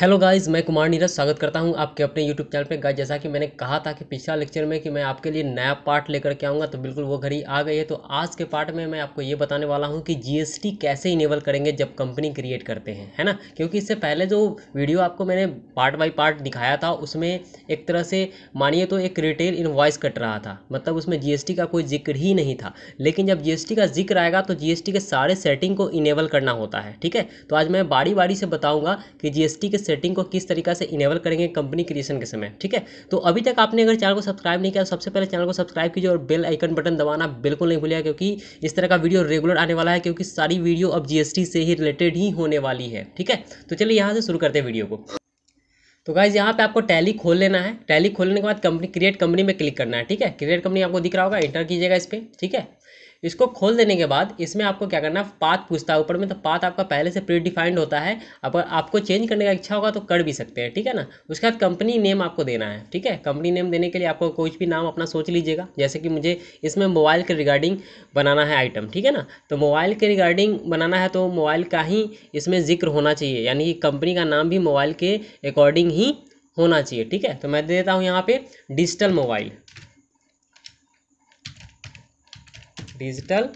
hello guys मैं कुमार नीरज स्वागत करता हूं आपके अपने यूट्यूब चैनल पे गाइस जैसा कि मैंने कहा था कि पिछला लेक्चर में कि मैं आपके लिए नया पार्ट लेकर के आऊँगा तो बिल्कुल वो घड़ी आ गई है तो आज के पार्ट में मैं आपको ये बताने वाला हूं कि जीएसटी कैसे इनेबल करेंगे जब कंपनी क्रिएट करते हैं है ना क्योंकि इससे पहले जो वीडियो आपको मैंने पार्ट बाई पार्ट दिखाया था उसमें एक तरह से मानिए तो एक रिटेल इन्वाइस कट रहा था मतलब उसमें जी का कोई जिक्र ही नहीं था लेकिन जब जी का जिक्र आएगा तो जी के सारे सेटिंग को इनेबल करना होता है ठीक है तो आज मैं बारी बारी से बताऊँगा कि जी के सेटिंग को किस तरीका से इनेबल करेंगे कंपनी क्रिएशन के समय ठीक है तो अभी तक आपने अगर चैनल को सब्सक्राइब नहीं किया तो सबसे पहले चैनल को सब्सक्राइब कीजिए और बेल आइकन बटन दबाना बिल्कुल नहीं भूलिएगा क्योंकि इस तरह का वीडियो रेगुलर आने वाला है क्योंकि सारी वीडियो अब जीएसटी से ही रिलेटेड ही होने वाली है ठीक है तो चलिए यहाँ से शुरू करते हैं वीडियो को तो गाइज यहाँ पे आपको टैली खोल लेना है टैली खोलने के बाद कंपनी क्रिएट कंपनी में क्लिक करना है ठीक है क्रिएट कंपनी आपको दिख रहा होगा इंटर कीजिएगा इस पर ठीक है इसको खोल देने के बाद इसमें आपको क्या करना है पाथ पूछता है ऊपर में तो पाथ आपका पहले से प्री डिफाइंड होता है अगर आपको चेंज करने का इच्छा होगा तो कर भी सकते हैं ठीक है ना उसके बाद कंपनी नेम आपको देना है ठीक है कंपनी नेम देने के लिए आपको कुछ भी नाम अपना सोच लीजिएगा जैसे कि मुझे इसमें मोबाइल के रिगार्डिंग बनाना है आइटम ठीक है ना तो मोबाइल के रिगार्डिंग बनाना है तो मोबाइल का ही इसमें जिक्र होना चाहिए यानी कि कंपनी का नाम भी मोबाइल के अकॉर्डिंग ही होना चाहिए ठीक है तो मैं देता हूँ यहाँ पे digital mobile digital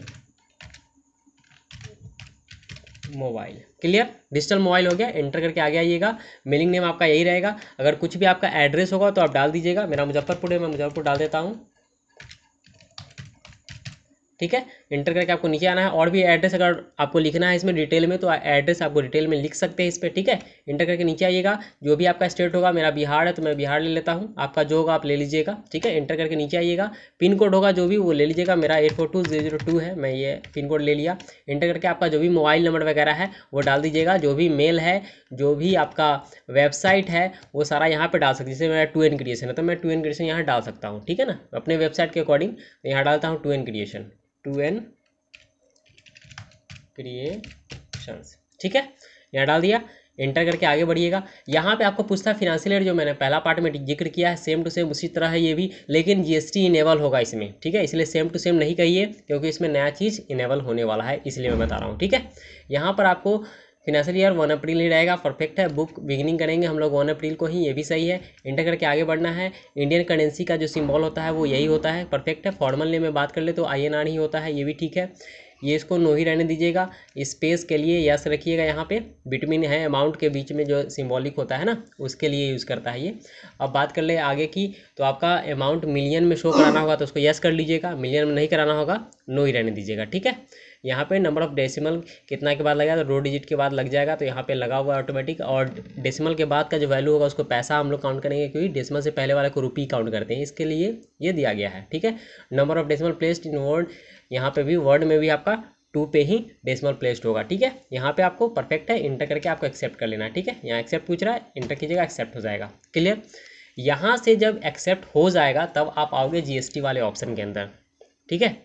mobile clear digital mobile हो गया एंटर करके आगे आइएगा मेलिंग नेम आपका यही रहेगा अगर कुछ भी आपका एड्रेस होगा तो आप डाल दीजिएगा मेरा मुजफ्फरपुर है मैं मुजफ्फरपुर डाल देता हूँ ठीक है इंटर करके आपको नीचे आना है और भी एड्रेस अगर आपको लिखना है इसमें डिटेल में तो एड्रेस आपको डिटेल में लिख सकते हैं इस पर ठीक है इंटर करके नीचे आइएगा जो भी आपका स्टेट होगा मेरा बिहार है तो मैं बिहार ले लेता हूँ आपका जो होगा आप ले लीजिएगा ठीक है इंटर करके नीचे आइएगा पिन कोड होगा जो भी वो ले लीजिएगा मेरा eight four two zero zero two है मैं ये पिन कोड ले लिया इंटर करके आपका जो भी मोबाइल नंबर वगैरह है वो डाल दीजिएगा जो भी मेल है जो भी आपका वेबसाइट है वो सारा यहाँ पर डाल सकते जैसे मेरा टू एन क्रिएशन है तो मैं टू एन क्रिएशन यहाँ डाल सकता हूँ ठीक है ना अपने वेबसाइट के अकॉर्डिंग यहाँ डालता हूँ two N creation two N creations ठीक है यहाँ डाल दिया एंटर करके आगे बढ़िएगा यहाँ पे आपको पूछता है एड जो मैंने पहला पार्ट में जिक्र किया है सेम टू सेम उसी तरह है ये भी लेकिन जीएसटी इनेबल होगा इसमें ठीक है इसलिए सेम टू सेम नहीं कहिए क्योंकि इसमें नया चीज़ इनेबल होने वाला है इसलिए मैं बता रहा हूँ ठीक है यहाँ पर आपको फिनेंशियल ईयर वन अप्रैल ही रहेगा परफेक्ट है बुक बिगनिंग करेंगे हम लोग वन अप्रैल को ही ये भी सही है इंटर करके आगे बढ़ना है इंडियन करेंसी का जो सिम्बॉल होता है वो यही होता है परफेक्ट है फॉर्मल ने में बात कर ले तो आई एन आर ही होता है ये भी ठीक है ये इसको नो ही रहने दीजिएगा स्पेस के लिए यस रखिएगा यहाँ पे बिटमिन है अमाउंट के बीच में जो सिम्बॉलिक होता है ना उसके लिए यूज़ करता है ये अब बात कर ले आगे की तो आपका अमाउंट मिलियन में शो कराना होगा तो उसको यस कर लीजिएगा मिलियन में नहीं कराना होगा नो ही रहने दीजिएगा ठीक है यहाँ पे नंबर ऑफ डेसिमल कितना के बाद लगेगा तो रो डिजिट के बाद लग जाएगा तो यहाँ पे लगा हुआ ऑटोमेटिक और डेसिमल के बाद का जो वैल्यू होगा उसको पैसा हम लोग काउंट करेंगे क्योंकि डेसिमल से पहले वाले को रुपी काउंट करते हैं इसके लिए ये दिया गया है ठीक है number of decimal placed in word यहाँ पे भी वर्ड में भी आपका टू पे ही डेसिमल प्लेस्ड होगा ठीक है यहाँ पे आपको परफेक्ट है इंटर करके आपको एक्सेप्ट कर लेना है ठीक है यहाँ एक्सेप्ट पूछ रहा है इंटर कीजिएगा एक्सेप्ट हो जाएगा क्लियर यहाँ से जब एक्सेप्ट हो जाएगा तब आप आओगे जीएसटी वाले ऑप्शन के अंदर ठीक है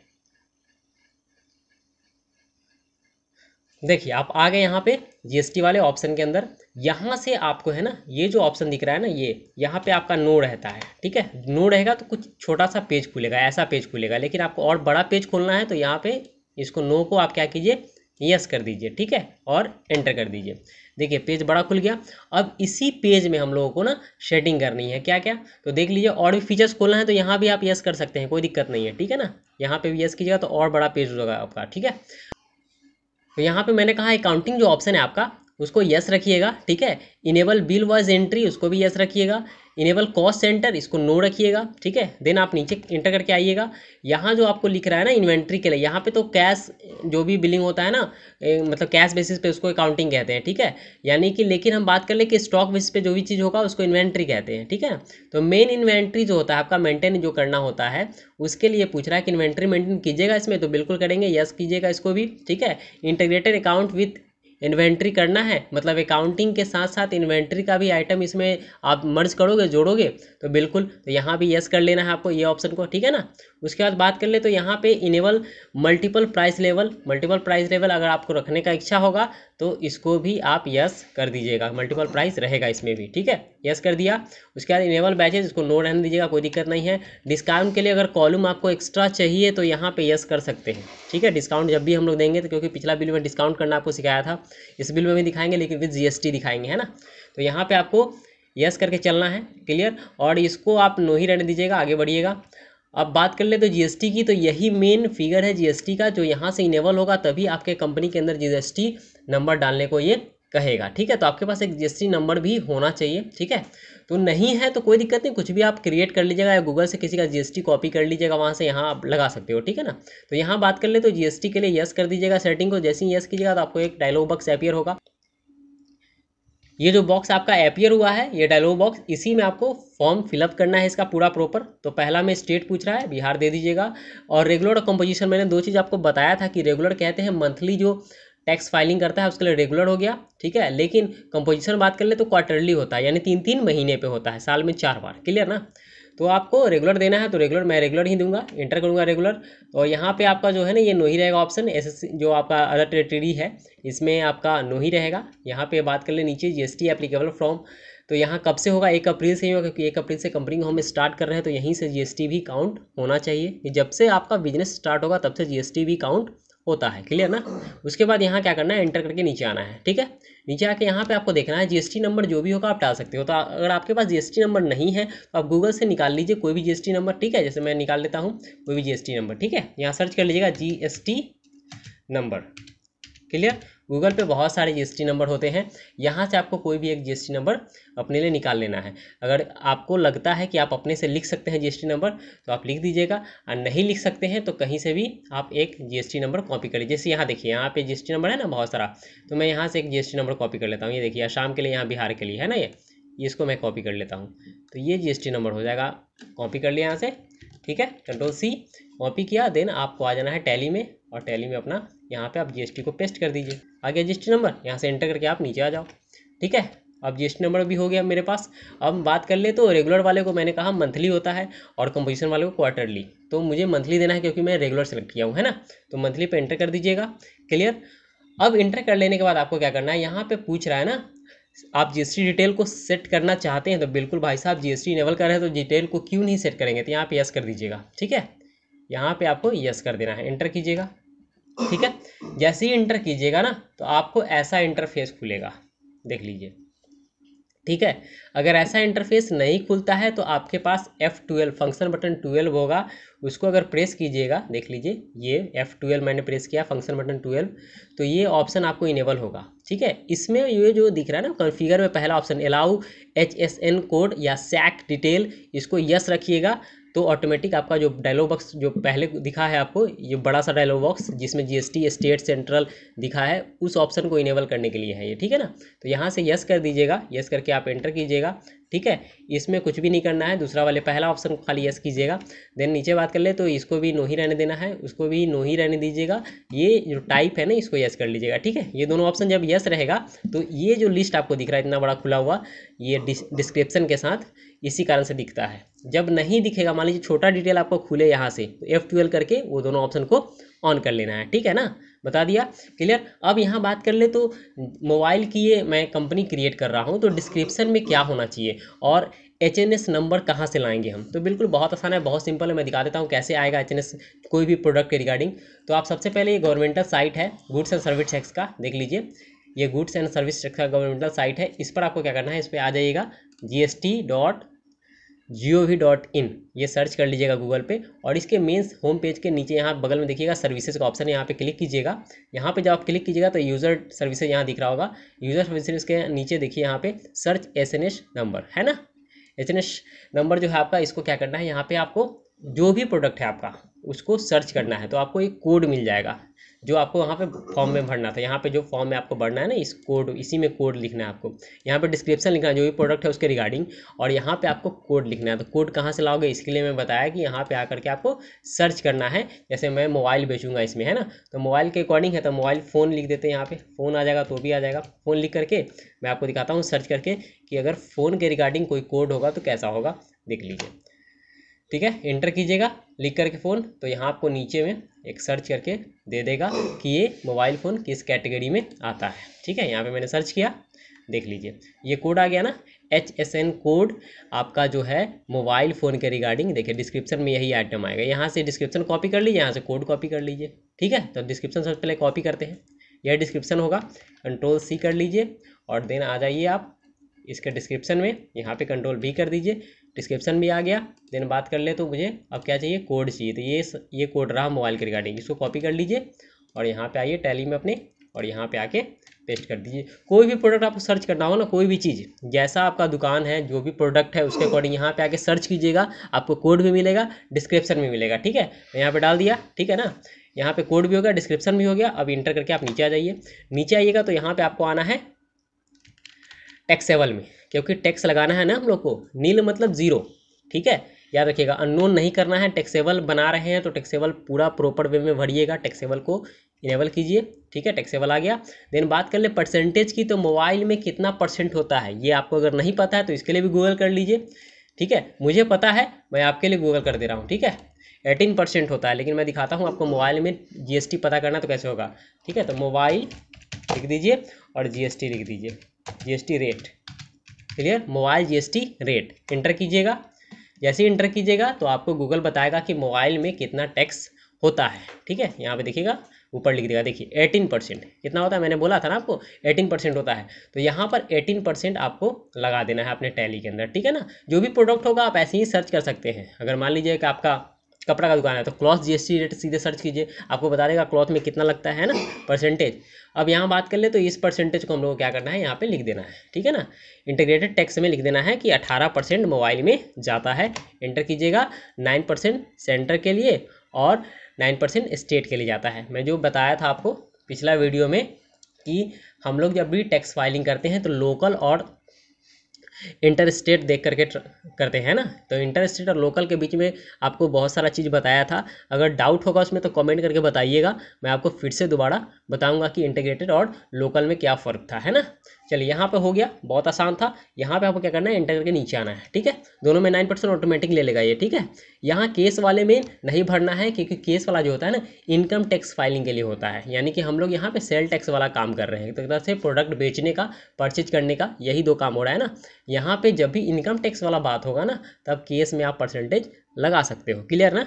देखिए आप आ गए यहाँ पे जीएसटी वाले ऑप्शन के अंदर यहाँ से आपको है ना ये जो ऑप्शन दिख रहा है ना ये यहाँ पे आपका नो रहता है ठीक है नो रहेगा तो कुछ छोटा सा पेज खुलेगा ऐसा पेज खुलेगा लेकिन आपको और बड़ा पेज खोलना है तो यहाँ पे इसको नो को आप क्या कीजिए यस कर दीजिए ठीक है और एंटर कर दीजिए देखिए पेज बड़ा खुल गया अब इसी पेज में हम लोगों को ना शेडिंग करनी है क्या क्या तो देख लीजिए और भी फीचर्स खोलना है तो यहाँ भी आप यस कर सकते हैं कोई दिक्कत नहीं है ठीक है ना यहाँ पे भी यस कीजिएगा तो और बड़ा पेज होगा आपका ठीक है तो यहाँ पे मैंने कहा अकाउंटिंग जो ऑप्शन है आपका उसको यस रखिएगा ठीक है इनेबल बिल वॉज एंट्री उसको भी यस रखिएगा इनेबल कॉस्ट सेंटर इसको नो रखिएगा ठीक है देन आप नीचे इंटर करके आइएगा यहाँ जो आपको लिख रहा है ना इन्वेंट्री के लिए यहाँ पे तो कैश जो भी बिलिंग होता है ना ए, मतलब कैश बेसिस पे उसको अकाउंटिंग कहते हैं ठीक है यानी कि लेकिन हम बात कर ले कि स्टॉक बेसिस पे जो भी चीज़ होगा उसको इन्वेंट्री कहते हैं ठीक है तो मेन इन्वेंट्री जो होता है आपका मेंटेन जो करना होता है उसके लिए पूछ रहा है कि इन्वेंट्री मेंटेन कीजिएगा इसमें तो बिल्कुल करेंगे यस कीजिएगा इसको भी ठीक है इंटीग्रेटेड अकाउंट विथ इन्वेंट्री करना है मतलब अकाउंटिंग के साथ साथ इन्वेंट्री का भी आइटम इसमें आप मर्ज करोगे जोड़ोगे तो बिल्कुल यहाँ भी यस कर लेना है आपको ये ऑप्शन को ठीक है ना उसके बाद बात कर ले तो यहाँ पे enable multiple price level multiple price level अगर आपको रखने का इच्छा होगा तो इसको भी आप यस कर दीजिएगा मल्टीपल प्राइस रहेगा इसमें भी ठीक है यस कर दिया उसके बाद इनेबल बैचेज इसको नो रहने दीजिएगा कोई दिक्कत नहीं है डिस्काउंट के लिए अगर कॉलम आपको एक्स्ट्रा चाहिए तो यहाँ पर यस कर सकते हैं ठीक है डिस्काउंट जब भी हम लोग देंगे तो क्योंकि पिछला बिल में डिस्काउंट करना आपको सिखाया था इस बिल में भी दिखाएंगे लेकिन विद जी दिखाएंगे है ना तो यहाँ पे आपको यस करके चलना है क्लियर और इसको आप नो ही रहने दीजिएगा आगे बढ़िएगा अब बात कर ले तो जीएसटी की तो यही मेन फिगर है जीएसटी का जो यहाँ से इनेबल होगा तभी आपके कंपनी के अंदर जीएसटी नंबर डालने को ये कहेगा ठीक है तो आपके पास एक जीएसटी नंबर भी होना चाहिए ठीक है तो नहीं है तो कोई दिक्कत नहीं कुछ भी आप क्रिएट कर लीजिएगा या गूगल से किसी का जीएसटी कॉपी कर लीजिएगा वहाँ से यहाँ आप लगा सकते हो ठीक है ना तो यहाँ बात कर ले तो जीएसटी के लिए यस कर दीजिएगा सेटिंग को जैसे ही यस कीजिएगा तो आपको एक डायलॉग बॉक्स अपियर होगा ये जो बॉक्स आपका एपियर हुआ है ये डायलॉग बॉक्स इसी में आपको फॉर्म फिलअप करना है इसका पूरा प्रॉपर तो पहला में स्टेट पूछ रहा है बिहार दे दीजिएगा और रेगुलर कंपोजिशन मैंने दो चीज़ आपको बताया था कि रेगुलर कहते हैं मंथली जो टैक्स फाइलिंग करता है उसके लिए रेगुलर हो गया ठीक है लेकिन कंपोजिशन बात कर ले तो क्वार्टरली होता है यानी तीन तीन महीने पर होता है साल में चार बार क्लियर ना तो आपको रेगुलर देना है तो रेगुलर मैं रेगुलर ही दूंगा इंटर करूँगा रेगुलर और यहाँ पे आपका जो है ना ये नो ही रहेगा ऑप्शन एस जो आपका अदर टेरेटरी है इसमें आपका नो ही रहेगा यहाँ पे बात कर ले नीचे जी एस एप्लीकेबल फ्रॉम तो यहाँ कब से होगा एक अप्रैल से ही होगा क्योंकि एक अप्रैल से कंपनी को हम स्टार्ट कर रहे हैं तो यहीं से जीएसटी भी काउंट होना चाहिए जब से आपका बिजनेस स्टार्ट होगा तब से जीएसटी भी काउंट होता है क्लियर ना उसके बाद यहाँ क्या करना है एंटर करके नीचे आना है ठीक है नीचे आके यहाँ पे आपको देखना है जीएसटी नंबर जो भी होगा आप डाल सकते हो तो अगर आपके पास जीएसटी नंबर नहीं है तो आप गूगल से निकाल लीजिए कोई भी जीएसटी नंबर ठीक है जैसे मैं निकाल लेता हूँ कोई भी जीएसटी नंबर ठीक है यहाँ सर्च कर लीजिएगा जीएसटी नंबर क्लियर गूगल पे बहुत सारे जी नंबर होते हैं यहाँ से आपको कोई भी एक जी नंबर अपने लिए निकाल लेना है अगर आपको लगता है कि आप अपने से लिख सकते हैं जी नंबर तो आप लिख दीजिएगा और नहीं लिख सकते हैं तो कहीं से भी आप एक जी नंबर कॉपी करिए जैसे यहाँ देखिए यहाँ पे जी नंबर है ना बहुत सारा तो मैं यहाँ से एक जी नंबर कॉपी कर लेता हूँ ये देखिए आसाम के लिए यहाँ बिहार के लिए है ना ये इसको मैं कॉपी कर लेता हूँ तो ये जीएसटी नंबर हो जाएगा कॉपी कर लिया यहाँ से ठीक है कंट्रोल सी कॉपी किया देन आपको आ जाना है टैली में और टैली में अपना यहाँ पे आप जीएसटी को पेस्ट कर दीजिए आ गया जीएसटी नंबर यहाँ से एंटर करके आप नीचे आ जाओ ठीक है अब जीएसटी नंबर भी हो गया मेरे पास अब बात कर ले तो रेगुलर वाले को मैंने कहा मंथली होता है और कंपोजिशन वाले को क्वार्टरली तो मुझे मंथली देना है क्योंकि मैं रेगुलर सेलेक्ट किया हूँ है ना तो मंथली पर इंटर कर दीजिएगा क्लियर अब इंटर कर लेने के बाद आपको क्या करना है यहाँ पर पूछ रहा है ना आप जीएसटी डिटेल को सेट करना चाहते हैं तो बिल्कुल भाई साहब जीएसटी इनेबल कर रहे हैं तो डिटेल को क्यों नहीं सेट करेंगे तो यहाँ पे यस कर दीजिएगा ठीक है यहाँ पे आपको यस कर देना है इंटर कीजिएगा ठीक है जैसे ही इंटर कीजिएगा ना तो आपको ऐसा इंटरफेस खुलेगा देख लीजिए ठीक है अगर ऐसा इंटरफेस नहीं खुलता है तो आपके पास F twelve function button twelve होगा उसको अगर प्रेस कीजिएगा देख लीजिए ये एफ़ ट्वेल्व मैंने प्रेस किया फंक्शन बटन ट्वेल्व तो ये ऑप्शन आपको इनेबल होगा ठीक है इसमें ये जो दिख रहा है ना कॉन्फ़िगर में पहला option allow H S N code या सैक डिटेल इसको यस रखिएगा तो ऑटोमेटिक आपका जो डायलॉग बॉक्स जो पहले दिखा है आपको ये बड़ा सा डायलॉग बॉक्स जिसमें जीएसटी स्टेट सेंट्रल दिखा है उस ऑप्शन को इनेबल करने के लिए है ये ठीक है ना तो यहाँ से यस कर दीजिएगा यस करके आप एंटर कीजिएगा ठीक है इसमें कुछ भी नहीं करना है दूसरा वाले पहला ऑप्शन को खाली यस कीजिएगा देन नीचे बात कर ले तो इसको भी नो ही रहने देना है उसको भी नो ही रहने दीजिएगा ये जो टाइप है ना इसको यस कर लीजिएगा ठीक है ये दोनों ऑप्शन जब यस रहेगा तो ये जो लिस्ट आपको दिख रहा है इतना बड़ा खुला हुआ ये डिस्क्रिप्शन के साथ इसी कारण से दिखता है जब नहीं दिखेगा मान लीजिए छोटा डिटेल आपको खुले यहाँ से तो एफ ट्वेल्व करके वो दोनों ऑप्शन को ऑन कर लेना है ठीक है ना बता दिया क्लियर अब यहाँ बात कर ले तो मोबाइल की ये मैं कंपनी क्रिएट कर रहा हूँ तो डिस्क्रिप्शन में क्या होना चाहिए और एच एन एस नंबर कहाँ से लाएंगे हम तो बिल्कुल बहुत आसान है बहुत सिंपल है मैं दिखा देता हूँ कैसे आएगा एच एन एस कोई भी प्रोडक्ट के रिगार्डिंग तो आप सबसे पहले ये गवर्नमेंटल साइट है गुड्स एंड सर्विस टैक्स का देख लीजिए ये गुड्स एंड सर्विस टैक्स का गवर्नमेंटल साइट है इस पर आपको क्या करना है इस पर आ जाइएगा G S T dot G V dot in ये सर्च कर लीजिएगा गूगल पे और इसके मेंस होम पेज के नीचे यहाँ बगल में देखिएगा सर्विसेज का ऑप्शन है यहाँ पे क्लिक कीजिएगा यहाँ पे जब आप क्लिक कीजिएगा तो यूज़र सर्विसेज यहाँ दिख रहा होगा यूज़र सर्विसेज के नीचे देखिए यहाँ पे search S N S number है ना एस एन एस नंबर जो है आपका इसको क्या करना है यहाँ पर आपको जो भी प्रोडक्ट है आपका उसको सर्च करना है तो आपको एक कोड मिल जाएगा जो आपको वहाँ पे फॉर्म में भरना था यहाँ पे जो फॉर्म में आपको भरना है ना इस कोड इसी में कोड लिखना है आपको यहाँ पे डिस्क्रिप्शन लिखना है जो भी प्रोडक्ट है उसके रिगार्डिंग और यहाँ पे आपको कोड लिखना है तो कोड कहाँ से लाओगे इसके लिए मैं बताया कि यहाँ पे आकर के आपको सर्च करना है जैसे मैं मोबाइल बेचूंगा इसमें है ना तो मोबाइल के अकॉर्डिंग है तो मोबाइल फ़ोन लिख देते हैं यहाँ पर फ़ोन आ जाएगा तो भी आ जाएगा फ़ोन लिख करके मैं आपको दिखाता हूँ सर्च करके कि अगर फ़ोन के रिगार्डिंग कोई कोड होगा तो कैसा होगा देख लीजिए ठीक है एंटर कीजिएगा लिख करके फ़ोन तो यहाँ आपको नीचे में एक सर्च करके दे देगा कि ये मोबाइल फ़ोन किस कैटेगरी में आता है ठीक है यहाँ पे मैंने सर्च किया देख लीजिए ये कोड आ गया ना एच एस एन कोड आपका जो है मोबाइल फ़ोन के रिगार्डिंग देखिए डिस्क्रिप्शन में यही आइटम आएगा यहाँ से डिस्क्रिप्शन कॉपी कर लीजिए यहाँ से कोड कॉपी कर लीजिए ठीक है तो डिस्क्रिप्शन सबसे पहले कॉपी करते हैं यह डिस्क्रिप्शन होगा कंट्रोल सी कर लीजिए और देन आ जाइए आप इसके डिस्क्रिप्शन में यहाँ पे कंट्रोल भी कर दीजिए डिस्क्रिप्शन भी आ गया देन बात कर ले तो मुझे अब क्या चाहिए कोड चाहिए तो ये ये कोड रहा मोबाइल के रिगार्डिंग इसको कॉपी कर लीजिए और यहाँ पे आइए टैली में अपने और यहाँ पे आके पेस्ट कर दीजिए कोई भी प्रोडक्ट आपको सर्च करना हो ना कोई भी चीज़ जैसा आपका दुकान है जो भी प्रोडक्ट है उसके अकॉर्डिंग यहाँ पे आके सर्च कीजिएगा आपको कोड भी मिलेगा डिस्क्रिप्शन भी मिलेगा ठीक है तो यहाँ पे डाल दिया ठीक है ना यहाँ पे कोड भी हो गया डिस्क्रिप्शन भी हो गया अब इंटर करके आप नीचे आ जाइए नीचे आइएगा तो यहाँ पर आपको आना है टैक्सेबल में क्योंकि टैक्स लगाना है ना हम लोग को नील मतलब ज़ीरो ठीक है याद रखिएगा अननोन नहीं करना है टैक्सेबल बना रहे हैं तो टैक्सेबल पूरा प्रॉपर वे में भरिएगा टैक्सेबल को इनेबल कीजिए ठीक है टैक्सेबल आ गया देन बात कर ले परसेंटेज की तो मोबाइल में कितना परसेंट होता है ये आपको अगर नहीं पता है तो इसके लिए भी गूगल कर लीजिए ठीक है मुझे पता है मैं आपके लिए गूगल कर दे रहा हूँ ठीक है एटीन परसेंट होता है लेकिन मैं दिखाता हूँ आपको मोबाइल में जीएसटी पता करना तो कैसे होगा ठीक है तो मोबाइल लिख दीजिए और जीएसटी लिख दीजिए GST rate clear mobile GST rate enter कीजिएगा जैसे ही इंटर कीजिएगा तो आपको गूगल बताएगा कि मोबाइल में कितना टैक्स होता है ठीक है यहाँ पे देखिएगा ऊपर लिख देगा देखिए एटीन परसेंट कितना होता है मैंने बोला था ना आपको एटीन परसेंट होता है तो यहाँ पर एटीन परसेंट आपको लगा देना है अपने टैली के अंदर ठीक है ना जो भी प्रोडक्ट होगा आप ऐसे ही सर्च कर सकते हैं अगर मान लीजिए कि आपका कपड़ा का दुकान है तो क्लॉथ जीएसटी रेट सीधे सर्च कीजिए आपको बता देगा क्लॉथ में कितना लगता है ना परसेंटेज अब यहाँ बात कर ले तो इस परसेंटेज को हम लोग को क्या करना है यहाँ पे लिख देना है ठीक है ना इंटीग्रेटेड टैक्स में लिख देना है कि 18 परसेंट मोबाइल में जाता है एंटर कीजिएगा 9 परसेंट सेंटर के लिए और 9 परसेंट स्टेट के लिए जाता है मैं जो बताया था आपको पिछला वीडियो में कि हम लोग जब भी टैक्स फाइलिंग करते हैं तो लोकल और इंटर स्टेट देख करके करते हैं ना तो इंटर स्टेट और लोकल के बीच में आपको बहुत सारा चीज़ बताया था अगर डाउट होगा उसमें तो कमेंट करके बताइएगा मैं आपको फिर से दोबारा बताऊंगा कि इंटीग्रेटेड और लोकल में क्या फ़र्क था है ना चलिए यहाँ पे हो गया बहुत आसान था यहाँ पे आपको क्या करना है एंटर करके नीचे आना है ठीक है दोनों में नाइन परसेंट ऑटोमेटिक ले लेगा ये ठीक है यहाँ केस वाले में नहीं भरना है क्योंकि केस वाला जो होता है ना इनकम टैक्स फाइलिंग के लिए होता है यानी कि हम लोग यहाँ पे सेल टैक्स वाला काम कर रहे हैं तो तरह से प्रोडक्ट बेचने का परचेज करने का यही दो काम हो रहा है ना यहाँ पर जब भी इनकम टैक्स वाला बात होगा ना तब केस में आप परसेंटेज लगा सकते हो क्लियर ना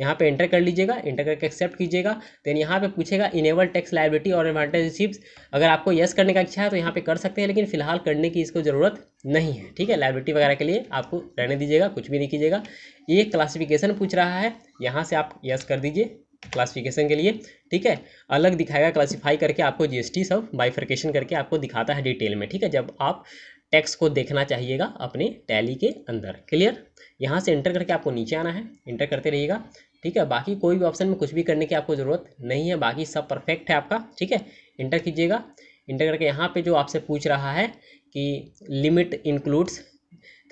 यहाँ पे एंटर कर लीजिएगा एंटर करके एक्सेप्ट कीजिएगा देन यहाँ पे पूछेगा इनेबल टैक्स लाइबिलिटी और एडवांटेज रिसिप्स अगर आपको यस करने का इच्छा है तो यहाँ पे कर सकते हैं लेकिन फिलहाल करने की इसको ज़रूरत नहीं है ठीक है लाइबिलिटी वगैरह के लिए आपको रहने दीजिएगा कुछ भी नहीं कीजिएगा ये क्लासिफिकेशन पूछ रहा है यहाँ से आप येस कर दीजिए क्लासिफिकेशन के लिए ठीक है अलग दिखाएगा क्लासिफाई करके आपको जीएसटी सब बाइफर्केशन करके आपको दिखाता है डिटेल में ठीक है जब आप टैक्स को देखना चाहिएगा अपने टैली के अंदर क्लियर यहाँ से इंटर करके आपको नीचे आना है इंटर करते रहिएगा ठीक है बाकी कोई भी ऑप्शन में कुछ भी करने की आपको ज़रूरत नहीं है बाकी सब परफेक्ट है आपका ठीक है इंटर कीजिएगा इंटर करके यहाँ पे जो आपसे पूछ रहा है कि limit includes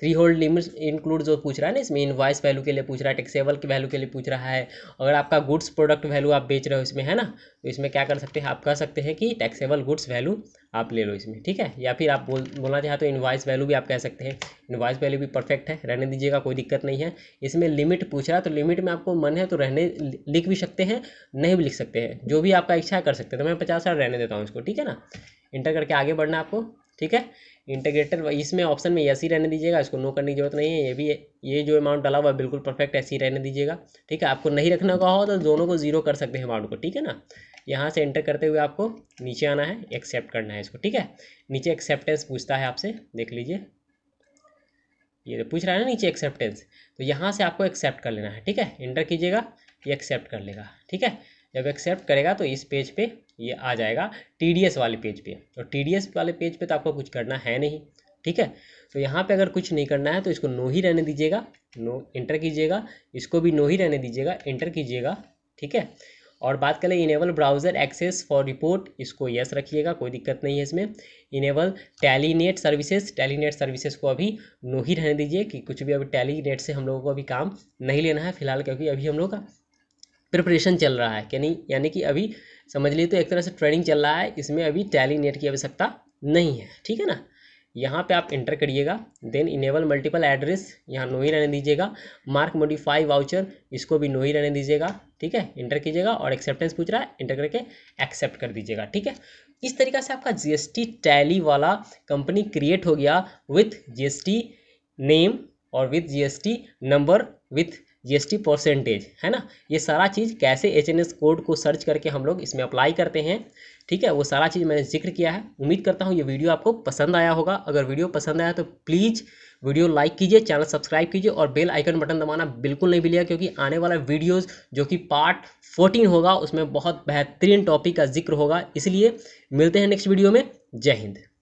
threshold limits include जो पूछ रहा है ना इसमें इनवाइस वैल्यू के लिए पूछ रहा है टैक्सेबल के वैल्यू के लिए पूछ रहा है अगर आपका गुड्स प्रोडक्ट वैल्यू आप बेच रहे हो इसमें है ना तो इसमें क्या कर सकते हैं आप कह सकते हैं कि टैक्सेबल गुड्स वैल्यू आप ले लो इसमें ठीक है या फिर आप बोल बोलना चाहें तो इनवाइस वैल्यू भी आप कह सकते हैं इनवाइस वैल्यू भी परफेक्ट है रहने दीजिएगा कोई दिक्कत नहीं है इसमें लिमिट पूछ रहा है तो लिमिट में आपको मन है तो रहने लिख भी सकते हैं नहीं भी लिख सकते हैं जो भी आपका इच्छा कर सकते हैं तो मैं पचास हज़ार रहने देता हूँ इसको ठीक है ना इंटर करके आगे बढ़ना आपको ठीक है इंटीग्रेटर इसमें ऑप्शन में ऐसी ही रहने दीजिएगा इसको नो करने की जरूरत नहीं है ये भी ये जो अमाउंट डाला हुआ है बिल्कुल परफेक्ट ऐसे ही रहने दीजिएगा ठीक है आपको नहीं रखना का हो तो दोनों को जीरो कर सकते हैं अमाउंट को ठीक है ना यहाँ से एंटर करते हुए आपको नीचे आना है एक्सेप्ट करना है इसको ठीक है नीचे एक्सेप्टेंस पूछता है आपसे देख लीजिए ये तो पूछ रहा है ना नीचे एक्सेप्टेंस तो यहाँ से आपको एक्सेप्ट कर लेना है ठीक है एंटर कीजिएगा ये एक्सेप्ट कर लेगा ठीक है जब एक्सेप्ट करेगा तो इस पेज पे ये आ जाएगा टी वाले पेज पे और तो टी वाले पेज पे तो आपको कुछ करना है नहीं ठीक है तो यहाँ पे अगर कुछ नहीं करना है तो इसको नो ही रहने दीजिएगा नो इंटर कीजिएगा इसको भी नो ही रहने दीजिएगा इंटर कीजिएगा ठीक है और बात करें enable browser access for report इसको यस रखिएगा कोई दिक्कत नहीं है इसमें enable Tally NET services Tally NET services को अभी नो ही रहने दीजिए कि कुछ भी अभी टैलीनेट से हम लोगों को अभी काम नहीं लेना है फिलहाल क्योंकि अभी हम लोग का प्रिपरेशन चल रहा है यानी यानी कि अभी समझ लिए तो एक तरह से ट्रेनिंग चल रहा है इसमें अभी टैली नेट की आवश्यकता नहीं है ठीक है ना यहाँ पे आप इंटर करिएगा देन इनेबल मल्टीपल एड्रेस यहाँ नो ही रहने दीजिएगा मार्क मोडिफाई वाउचर इसको भी नो ही रहने दीजिएगा ठीक है इंटर कीजिएगा और एक्सेप्टेंस पूछ रहा है इंटर करके एक्सेप्ट कर दीजिएगा ठीक है इस तरीका से आपका जीएसटी टैली वाला कंपनी क्रिएट हो गया विथ जीएसटी नेम और with GST number with GST percentage है ना ये सारा चीज़ कैसे एचएनएस कोड को सर्च करके हम लोग इसमें अप्लाई करते हैं ठीक है वो सारा चीज़ मैंने जिक्र किया है उम्मीद करता हूँ ये वीडियो आपको पसंद आया होगा अगर वीडियो पसंद आया तो प्लीज़ वीडियो लाइक कीजिए चैनल सब्सक्राइब कीजिए और बेल आइकन बटन दबाना बिल्कुल नहीं भूलिएगा क्योंकि आने वाला वीडियोस जो कि पार्ट 14 होगा उसमें बहुत बेहतरीन टॉपिक का जिक्र होगा इसलिए मिलते हैं नेक्स्ट वीडियो में जय हिंद